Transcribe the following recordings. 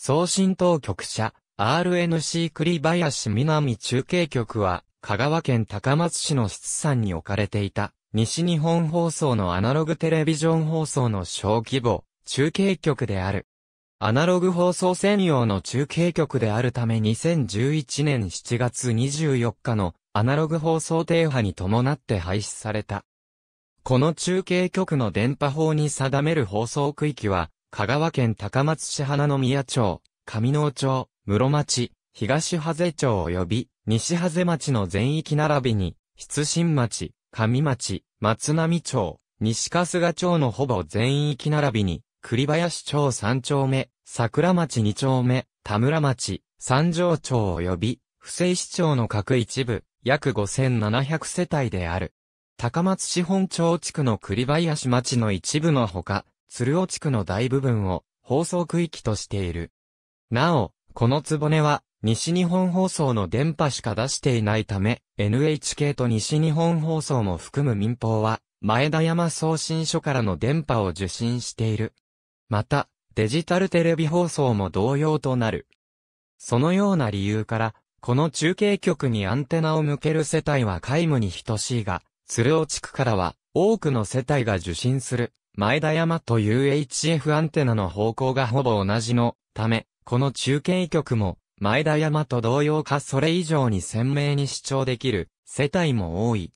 送信当局者、RNC 栗林南中継局は、香川県高松市の室産に置かれていた、西日本放送のアナログテレビジョン放送の小規模、中継局である。アナログ放送専用の中継局であるため2011年7月24日のアナログ放送停波に伴って廃止された。この中継局の電波法に定める放送区域は、香川県高松市花宮町、上野町、室町、東ハゼ町及び西ハゼ町の全域並びに、出身町、上町、松並町、西春日町のほぼ全域並びに、栗林町3丁目、桜町2丁目、田村町、三条町及び、不正市町の各一部、約5700世帯である。高松市本町地区の栗林町の一部のほか、鶴尾地区の大部分を放送区域としている。なお、このつぼねは、西日本放送の電波しか出していないため、NHK と西日本放送も含む民放は、前田山送信所からの電波を受信している。また、デジタルテレビ放送も同様となる。そのような理由から、この中継局にアンテナを向ける世帯は皆無に等しいが、鶴尾地区からは多くの世帯が受信する前田山と UHF アンテナの方向がほぼ同じのため、この中継局も前田山と同様かそれ以上に鮮明に視聴できる世帯も多い。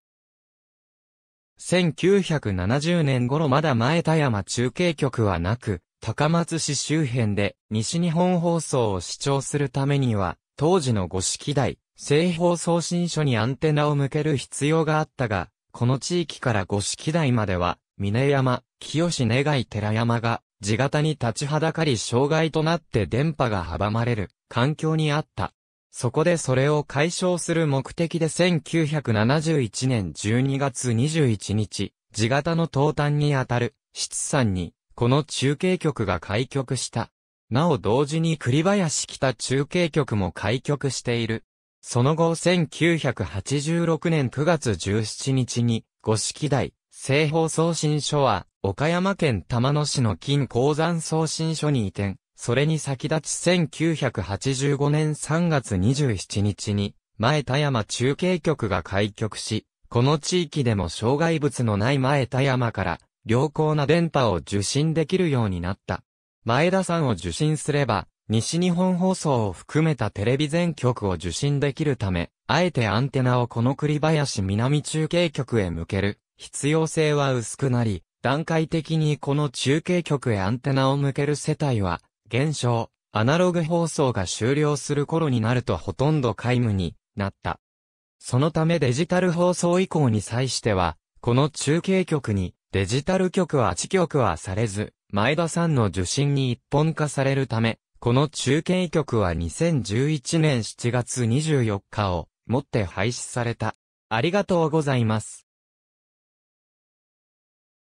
1970年頃まだ前田山中継局はなく、高松市周辺で西日本放送を視聴するためには、当時の五式台、西方送信所にアンテナを向ける必要があったが、この地域から五式台までは峰山、清志願い寺山が、地形に立ちはだかり障害となって電波が阻まれる環境にあった。そこでそれを解消する目的で1971年12月21日、地形の東端にあたる、七山に、この中継局が開局した。なお同時に栗林北中継局も開局している。その後1986年9月17日に、五色台、西方送信所は、岡山県玉野市の金鉱山送信所に移転、それに先立ち1985年3月27日に、前田山中継局が開局し、この地域でも障害物のない前田山から、良好な電波を受信できるようになった。前田さんを受信すれば、西日本放送を含めたテレビ全局を受信できるため、あえてアンテナをこの栗林南中継局へ向ける。必要性は薄くなり、段階的にこの中継局へアンテナを向ける世帯は、減少、アナログ放送が終了する頃になるとほとんど皆無になった。そのためデジタル放送以降に際しては、この中継局にデジタル局は地局はされず、前田さんの受信に一本化されるため、この中継局は2011年7月24日をもって廃止された。ありがとうございます。